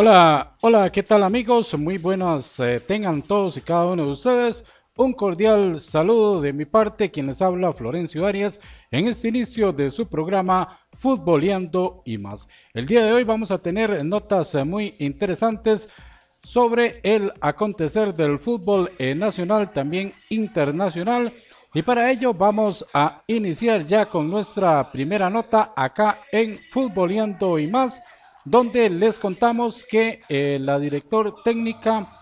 Hola, hola, ¿qué tal amigos? Muy buenas eh, tengan todos y cada uno de ustedes. Un cordial saludo de mi parte, quien les habla Florencio Arias, en este inicio de su programa Futboleando y más. El día de hoy vamos a tener notas eh, muy interesantes sobre el acontecer del fútbol eh, nacional, también internacional. Y para ello vamos a iniciar ya con nuestra primera nota acá en Futboleando y más donde les contamos que eh, la director técnica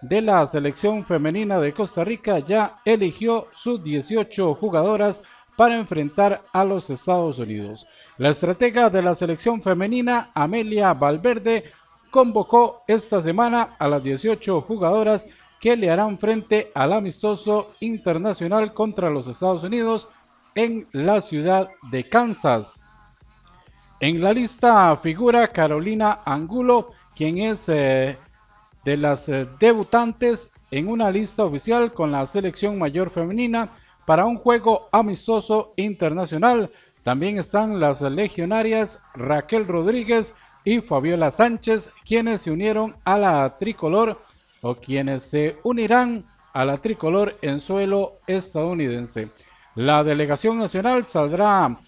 de la selección femenina de Costa Rica ya eligió sus 18 jugadoras para enfrentar a los Estados Unidos. La estratega de la selección femenina, Amelia Valverde, convocó esta semana a las 18 jugadoras que le harán frente al amistoso internacional contra los Estados Unidos en la ciudad de Kansas. En la lista figura Carolina Angulo, quien es eh, de las eh, debutantes en una lista oficial con la selección mayor femenina para un juego amistoso internacional. También están las legionarias Raquel Rodríguez y Fabiola Sánchez, quienes se unieron a la tricolor o quienes se unirán a la tricolor en suelo estadounidense. La delegación nacional saldrá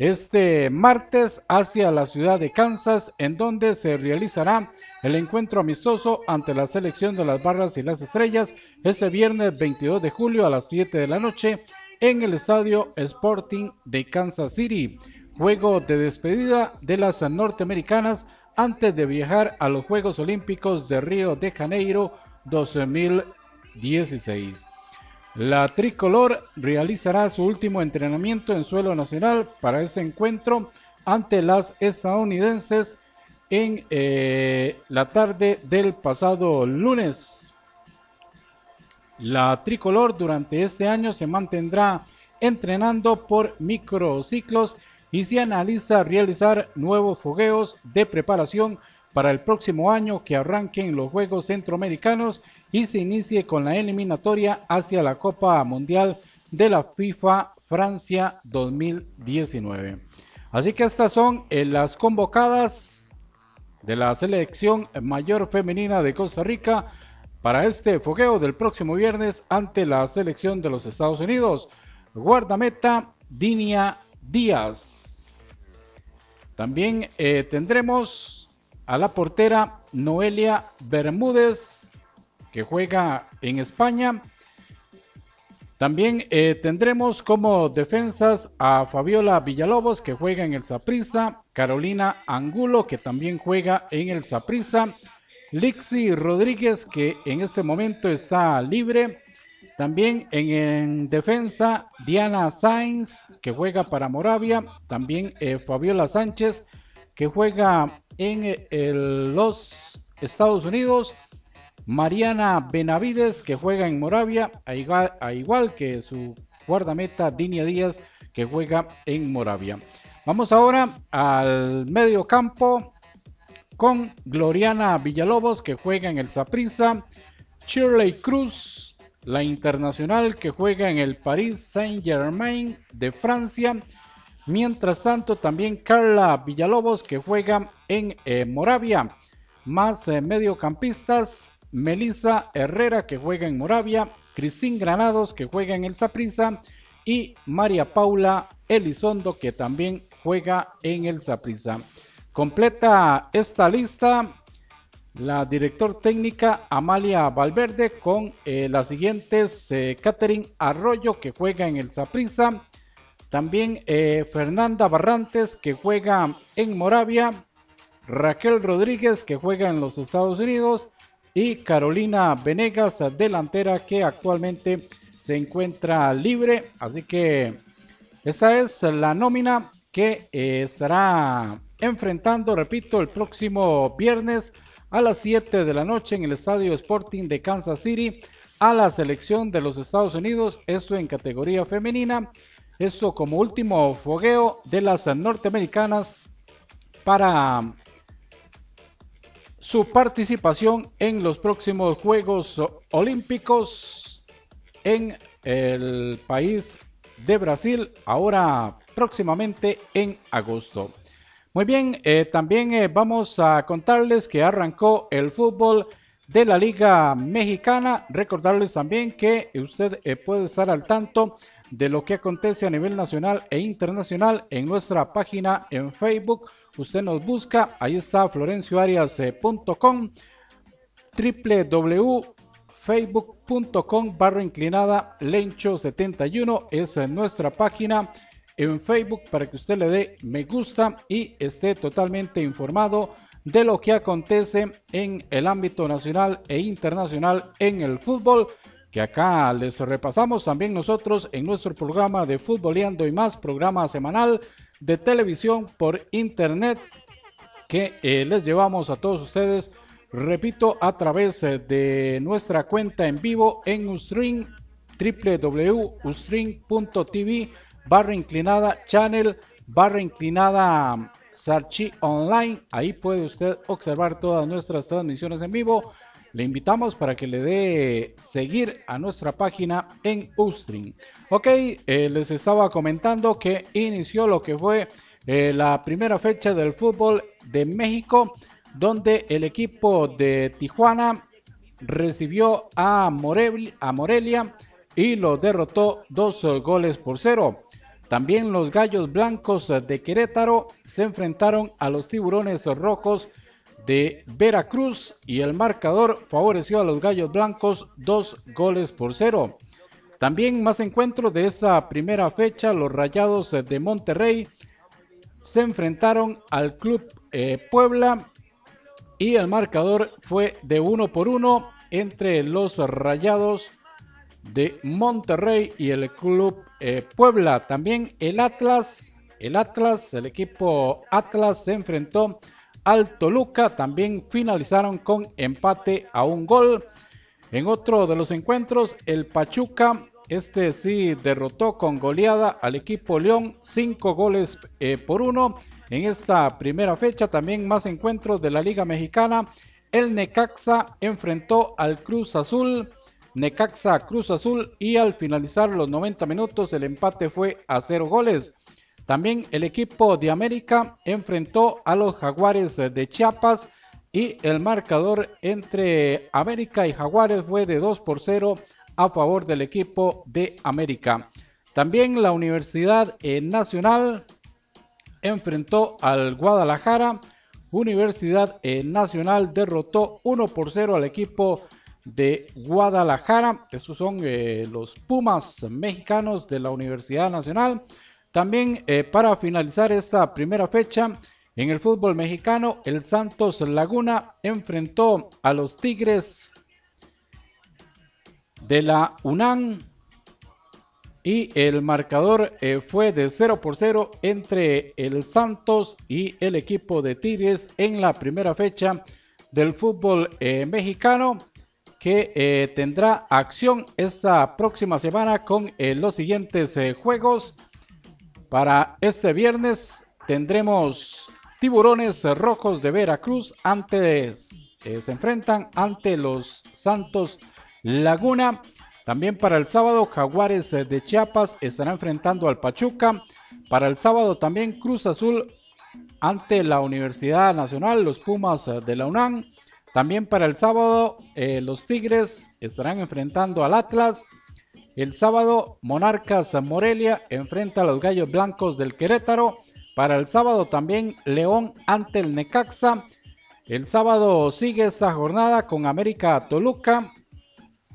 este martes hacia la ciudad de Kansas, en donde se realizará el encuentro amistoso ante la selección de las barras y las estrellas este viernes 22 de julio a las 7 de la noche en el estadio Sporting de Kansas City. Juego de despedida de las norteamericanas antes de viajar a los Juegos Olímpicos de Río de Janeiro 2016. La tricolor realizará su último entrenamiento en suelo nacional para ese encuentro ante las estadounidenses en eh, la tarde del pasado lunes. La tricolor durante este año se mantendrá entrenando por microciclos y se analiza realizar nuevos fogueos de preparación para el próximo año que arranquen los Juegos Centroamericanos y se inicie con la eliminatoria hacia la Copa Mundial de la FIFA Francia 2019. Así que estas son eh, las convocadas de la selección mayor femenina de Costa Rica para este fogueo del próximo viernes ante la selección de los Estados Unidos. Guardameta Dinia Díaz. También eh, tendremos a la portera Noelia Bermúdez, que juega en España. También eh, tendremos como defensas a Fabiola Villalobos, que juega en el Saprissa, Carolina Angulo, que también juega en el Saprissa, Lixi Rodríguez, que en este momento está libre. También en, defensa, Diana Sainz, que juega para Moravia. También eh, Fabiola Sánchez, que juega en eh, los Estados Unidos. Mariana Benavides, que juega en Moravia, a igual, a igual que su guardameta Dinia Díaz, que juega en Moravia. Vamos ahora al medio campo con Gloriana Villalobos, que juega en el Saprissa, Shirley Cruz, la internacional que juega en el Paris Saint-Germain de Francia, Mientras tanto, también Carla Villalobos, que juega en eh, Moravia, más eh, mediocampistas, Melissa Herrera, que juega en Moravia, Cristín Granados, que juega en el Saprissa, y María Paula Elizondo, que también juega en el Saprissa. Completa esta lista la director técnica Amalia Valverde con eh, las siguientes: Catherine Arroyo, que juega en el Saprissa. También eh, Fernanda Barrantes, que juega en Moravia. Raquel Rodríguez, que juega en los Estados Unidos. Y Carolina Venegas, delantera, que actualmente se encuentra libre. Así que esta es la nómina que eh, estará enfrentando, repito, el próximo viernes a las 7 de la noche en el Estadio Sporting de Kansas City a la selección de los Estados Unidos, esto en categoría femenina, esto como último fogueo de las norteamericanas para su participación en los próximos Juegos Olímpicos en el país de Brasil, ahora próximamente en agosto. Muy bien, eh, también eh, vamos a contarles que arrancó el fútbol de la Liga Mexicana. Recordarles también que usted eh, puede estar al tanto de lo que acontece a nivel nacional e internacional en nuestra página en Facebook. Usted nos busca, ahí está florencioarias.com, www.facebook.com barra inclinada lencho71 es nuestra página en Facebook para que usted le dé me gusta y esté totalmente informado de lo que acontece en el ámbito nacional e internacional en el fútbol que acá les repasamos también nosotros en nuestro programa de Futboleando y más, programa semanal de televisión por internet que eh, les llevamos a todos ustedes, repito, a través eh, de nuestra cuenta en vivo en Ustream, www.ustream.tv, barra inclinada, channel, barra inclinada, mm, Sarchi Online. Ahí puede usted observar todas nuestras transmisiones en vivo le invitamos para que le dé seguir a nuestra página en Ustream. Ok, eh, les estaba comentando que inició lo que fue eh, la primera fecha del fútbol de México, donde el equipo de Tijuana recibió a Morelia y lo derrotó dos goles por cero. También los Gallos Blancos de Querétaro se enfrentaron a los Tiburones Rojos de Veracruz y el marcador favoreció a los Gallos Blancos dos goles por cero. También más encuentros de esta primera fecha, los Rayados de Monterrey se enfrentaron al Club eh, Puebla y el marcador fue de uno por uno entre los Rayados de Monterrey y el Club eh, Puebla. También el Atlas, el Atlas, el equipo Atlas se enfrentó al Toluca. También finalizaron con empate a un gol. En otro de los encuentros, el Pachuca, este sí derrotó con goleada al equipo León, cinco goles eh, por uno. En esta primera fecha también más encuentros de la Liga Mexicana. El Necaxa enfrentó al Cruz Azul. Necaxa Cruz Azul y al finalizar los 90 minutos el empate fue a cero goles. También el equipo de América enfrentó a los Jaguares de Chiapas y el marcador entre América y Jaguares fue de 2 por 0 a favor del equipo de América. También la Universidad eh, Nacional enfrentó al Guadalajara. Universidad eh, Nacional derrotó 1 por 0 al equipo de Guadalajara. Estos son eh, los Pumas mexicanos de la Universidad Nacional. También eh, para finalizar esta primera fecha, en el fútbol mexicano, el Santos Laguna enfrentó a los Tigres de la UNAM y el marcador eh, fue de 0 por 0 entre el Santos y el equipo de Tigres en la primera fecha del fútbol eh, mexicano que tendrá acción esta próxima semana con los siguientes juegos. Para este viernes tendremos Tiburones Rojos de Veracruz antes se enfrentan ante los Santos Laguna. También para el sábado Jaguares de Chiapas estará enfrentando al Pachuca. Para el sábado también Cruz Azul ante la Universidad Nacional, los Pumas de la UNAM. También para el sábado eh, los Tigres estarán enfrentando al Atlas. El sábado, Monarcas Morelia enfrenta a los Gallos Blancos del Querétaro. Para el sábado también, León ante el Necaxa. El sábado sigue esta jornada con América Toluca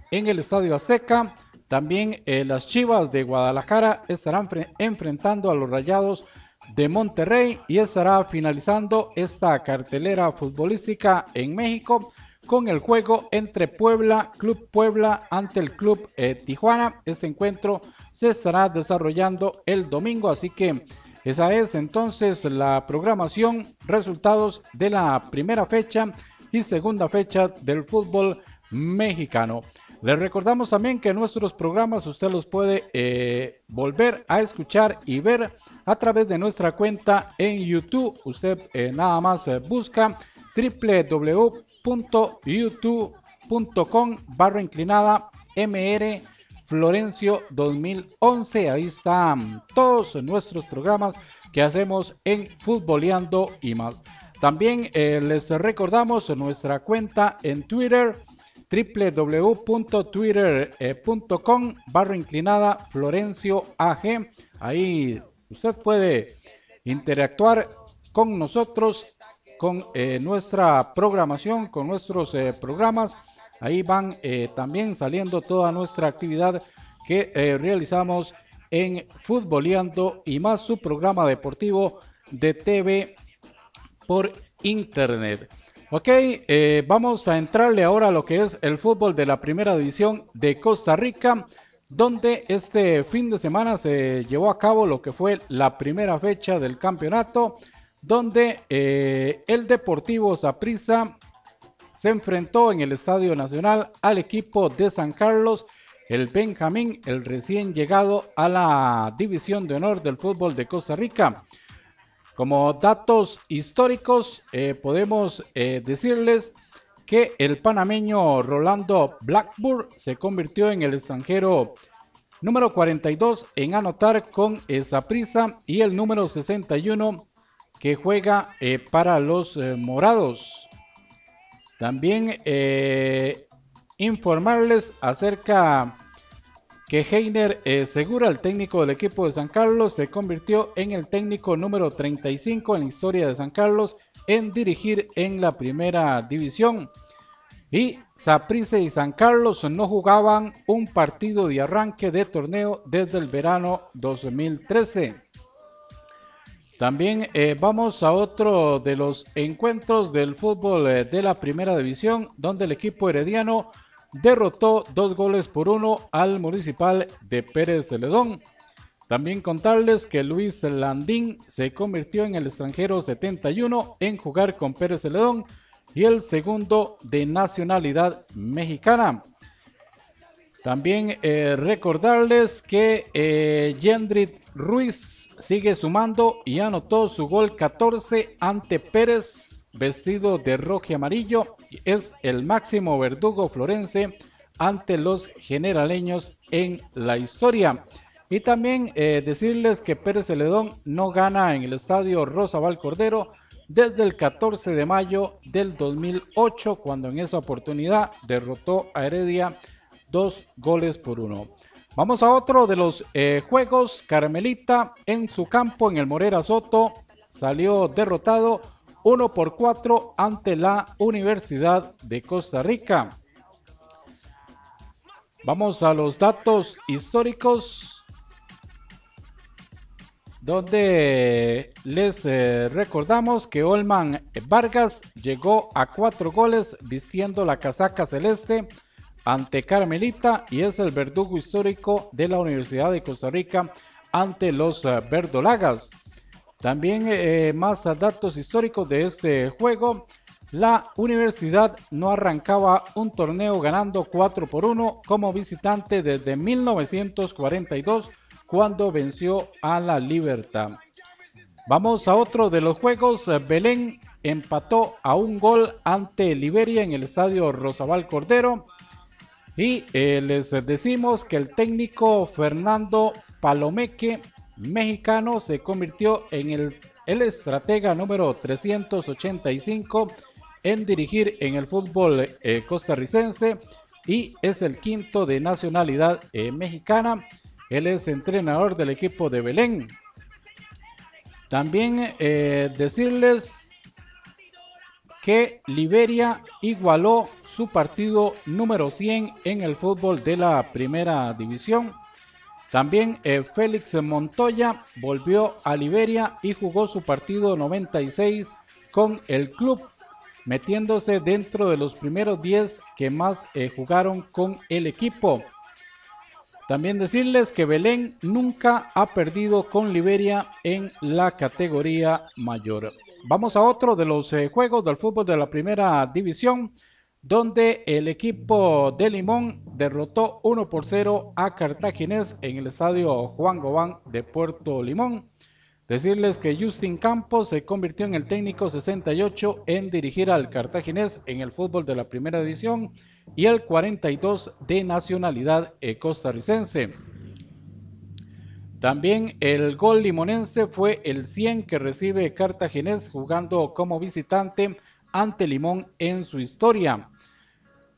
en el Estadio Azteca. También eh, las Chivas de Guadalajara estarán enfrentando a los Rayados de Monterrey y estará finalizando esta cartelera futbolística en México con el juego entre Puebla, Club Puebla ante el Club eh, Tijuana. Este encuentro se estará desarrollando el domingo, así que esa es entonces la programación, resultados de la primera fecha y segunda fecha del fútbol mexicano. Les recordamos también que nuestros programas usted los puede eh, volver a escuchar y ver a través de nuestra cuenta en YouTube. Usted eh, nada más busca www youtube.com barra inclinada MR Florencio 2011. Ahí están todos nuestros programas que hacemos en Futboleando y más. También eh, les recordamos nuestra cuenta en Twitter www.twitter.com barra inclinada Florencio AG. Ahí usted puede interactuar con nosotros con eh, nuestra programación, con nuestros eh, programas. Ahí van eh, también saliendo toda nuestra actividad que realizamos en Futboleando y más su programa deportivo de TV por Internet. Ok, vamos a entrarle ahora a lo que es el fútbol de la primera división de Costa Rica, donde este fin de semana se llevó a cabo lo que fue la primera fecha del campeonato donde eh, el Deportivo Saprissa se enfrentó en el Estadio Nacional al equipo de San Carlos, el Benjamín, el recién llegado a la División de Honor del Fútbol de Costa Rica. Como datos históricos, eh, podemos eh, decirles que el panameño Rolando Blackburn se convirtió en el extranjero número 42 en anotar con esa y el número 61 que juega eh, para los eh, morados. También eh, informarles acerca que Heiner Segura, el técnico del equipo de San Carlos, se convirtió en el técnico número 35 en la historia de San Carlos en dirigir en la primera división. Y Saprissa y San Carlos no jugaban un partido de arranque de torneo desde el verano 2013. También eh, vamos a otro de los encuentros del fútbol eh, de la primera división, donde el equipo herediano derrotó dos goles por uno al municipal de Pérez Celedón. También contarles que Luis Landín se convirtió en el extranjero 71 en jugar con Pérez Celedón y el segundo de nacionalidad mexicana. También eh, recordarles que eh, Ruiz sigue sumando y anotó su gol 14 ante Pérez, vestido de rojo y amarillo. Es el máximo verdugo florense ante los generaleños en la historia. Y también eh, decirles que Pérez Celedón no gana en el estadio Rosabal Cordero desde el 14 de mayo del 2008, cuando en esa oportunidad derrotó a Heredia dos goles por uno. Vamos a otro de los eh, juegos. Carmelita en su campo en el Morera Soto salió derrotado uno por 4 ante la Universidad de Costa Rica. Vamos a los datos históricos donde les eh, recordamos que Olman Vargas llegó a cuatro goles vistiendo la casaca celeste ante Carmelita y es el verdugo histórico de la Universidad de Costa Rica ante los eh, verdolagas. También eh, más datos históricos de este juego. La universidad no arrancaba un torneo ganando 4 por 1 como visitante desde 1942 cuando venció a la Libertad. Vamos a otro de los juegos. Belén empató a un gol ante Liberia en el estadio Rosabal Cordero. Y eh, les decimos que el técnico Fernando Palomeque, mexicano, se convirtió en el, estratega número 385 en dirigir en el fútbol eh, costarricense y es el quinto de nacionalidad eh, mexicana. Él es entrenador del equipo de Belén. También decirles que Liberia igualó su partido número 100 en el fútbol de la primera división. También eh, Félix Montoya volvió a Liberia y jugó su partido 96 con el club, metiéndose dentro de los primeros 10 que más eh, jugaron con el equipo. También decirles que Belén nunca ha perdido con Liberia en la categoría mayor. Vamos a otro de los eh, juegos del fútbol de la primera división, donde el equipo de Limón derrotó 1 por 0 a Cartaginés en el estadio Juan Gobán de Puerto Limón. Decirles que Justin Campos se convirtió en el técnico 68 en dirigir al cartaginés en el fútbol de la primera división y el 42 de nacionalidad eh, costarricense. También el gol limonense fue el 100 que recibe Cartaginés jugando como visitante ante Limón en su historia.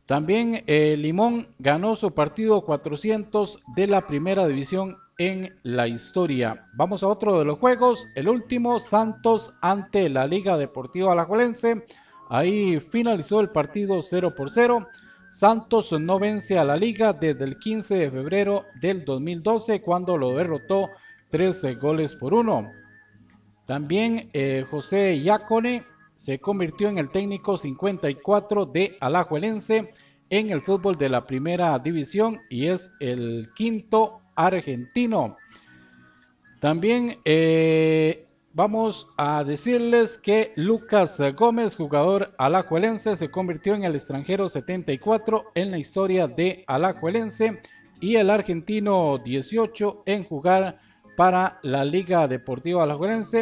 También eh, Limón ganó su partido 400 de la primera división en la historia. Vamos a otro de los juegos, el último, Santos ante la Liga Deportiva Alajuelense. Ahí finalizó el partido 0 por 0. Santos no vence a la liga desde el 15 de febrero del 2012 cuando lo derrotó 13 goles por uno. También eh, José Yacone se convirtió en el técnico 54 de Alajuelense en el fútbol de la primera división y es el quinto argentino. También eh, vamos a decirles que Lucas Gómez, jugador alajuelense, se convirtió en el extranjero 74 en la historia de alajuelense y el argentino 18 en jugar para la Liga Deportiva Alajuelense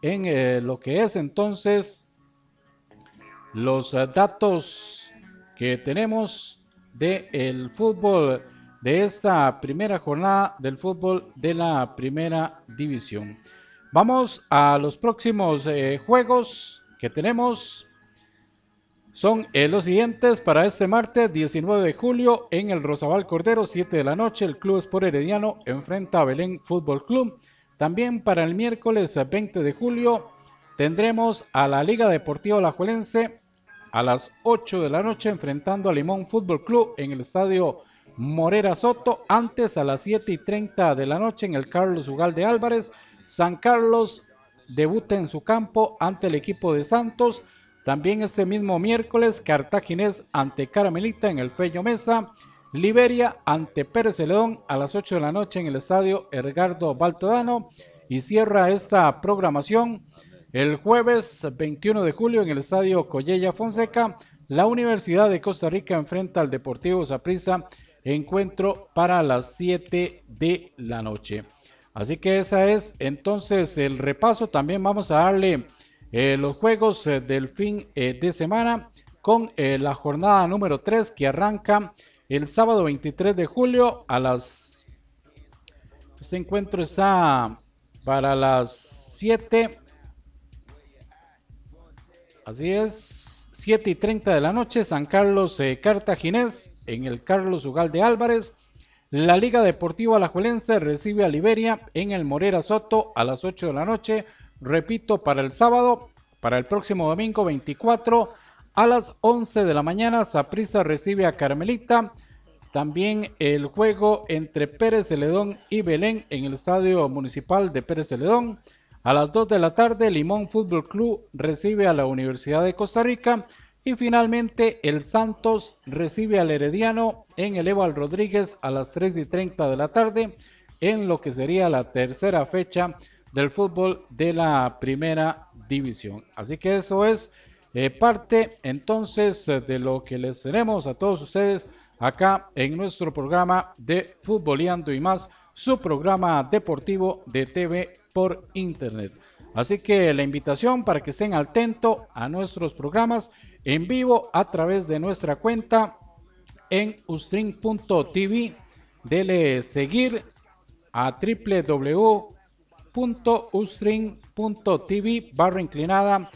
en eh, lo que es entonces los datos que tenemos del fútbol de esta primera jornada del fútbol de la primera división. Vamos a los próximos eh, juegos que tenemos. Son eh, los siguientes para este martes 19 de julio en el Rosabal Cordero, 7 de la noche. El Club Sport Herediano enfrenta a Belén Fútbol Club. También para el miércoles 20 de julio tendremos a la Liga Deportiva Alajuelense a las 8 de la noche enfrentando a Limón Fútbol Club en el estadio Morera Soto. Antes a las 7 y 30 de la noche en el Carlos Ugal de Álvarez San Carlos debuta en su campo ante el equipo de Santos. También este mismo miércoles, Cartaginés ante Caramelita en el Feño Mesa. Liberia ante Pérez Celedón a las 8 de la noche en el estadio Edgardo Baltodano. Y cierra esta programación el jueves 21 de julio en el estadio Collella Fonseca. La Universidad de Costa Rica enfrenta al Deportivo Saprissa. Encuentro para las 7 de la noche. Así que esa es entonces el repaso. También vamos a darle eh, los juegos eh, del fin eh, de semana con la jornada número 3 que arranca el sábado 23 de julio a las... Este encuentro está para las 7. Así es, 7 y 30 de la noche, San Carlos Cartaginés, en el Carlos Ugal de Álvarez. La Liga Deportiva Alajuelense recibe a Liberia en el Morera Soto a las 8 de la noche. Repito, para el sábado, para el próximo domingo 24 a las 11 de la mañana. Saprisa recibe a Carmelita. También el juego entre Pérez Celedón y Belén en el Estadio Municipal de Pérez Celedón. A las 2 de la tarde, Limón Fútbol Club recibe a la Universidad de Costa Rica. Y finalmente el Santos recibe al Herediano en el Eval Rodríguez a las 3 y 30 de la tarde en lo que sería la tercera fecha del fútbol de la primera división. Así que eso es eh, parte entonces eh, de lo que les tenemos a todos ustedes acá en nuestro programa de Futboleando y más, su programa deportivo de TV por Internet. Así que la invitación para que estén atentos a nuestros programas en vivo a través de nuestra cuenta en ustream.tv. Dele seguir a www.ustream.tv barra inclinada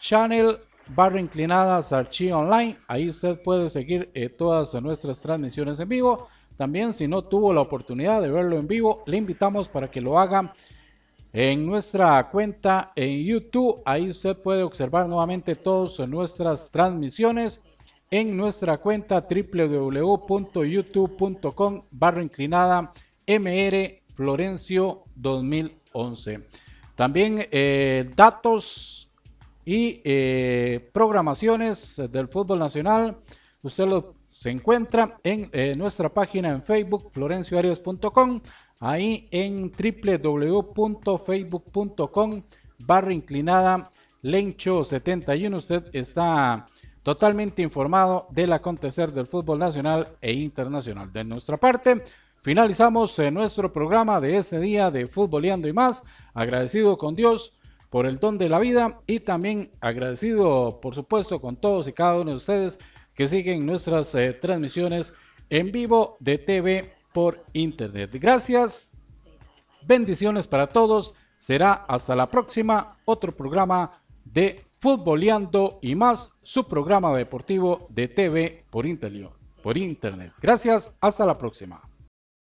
channel barra inclinada Sarchi Online. Ahí usted puede seguir eh, todas nuestras transmisiones en vivo. También si no tuvo la oportunidad de verlo en vivo, le invitamos para que lo haga en nuestra cuenta en YouTube. Ahí usted puede observar nuevamente todas nuestras transmisiones en nuestra cuenta www.youtube.com barra inclinada MR Florencio 2011. También eh, datos y eh, programaciones del fútbol nacional. Usted los se encuentra en eh, nuestra página en Facebook, florencioarios.com ahí en www.facebook.com barra inclinada lencho71. Usted está totalmente informado del acontecer del fútbol nacional e internacional. De nuestra parte, finalizamos nuestro programa de este día de Futboleando y más. Agradecido con Dios por el don de la vida y también agradecido, por supuesto, con todos y cada uno de ustedes que siguen nuestras eh, transmisiones en vivo de TV por internet. Gracias. Bendiciones para todos. Será hasta la próxima otro programa de Futboleando y más su programa deportivo de TV por, por internet. Gracias. Hasta la próxima.